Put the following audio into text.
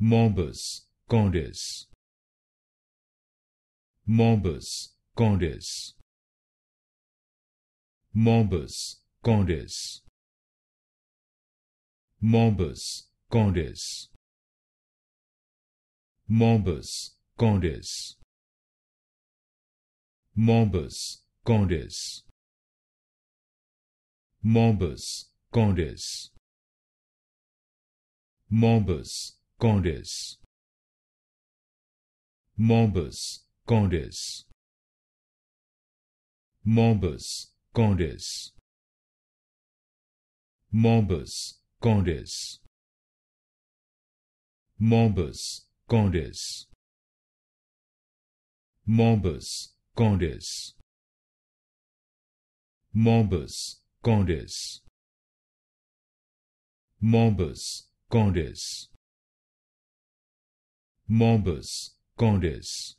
Mombas, Condes. Mombas, Condes. Mombas, Condes. Mombas, Condes. Mombas, Condes. Mombas, Condes. Mombas, Condes. Mombas, condes Mombas, condes Mombas, condes Mombas, condes Mombas, condes Mombas, condes Mombas, condes Mombas, condes Mombus, Condes,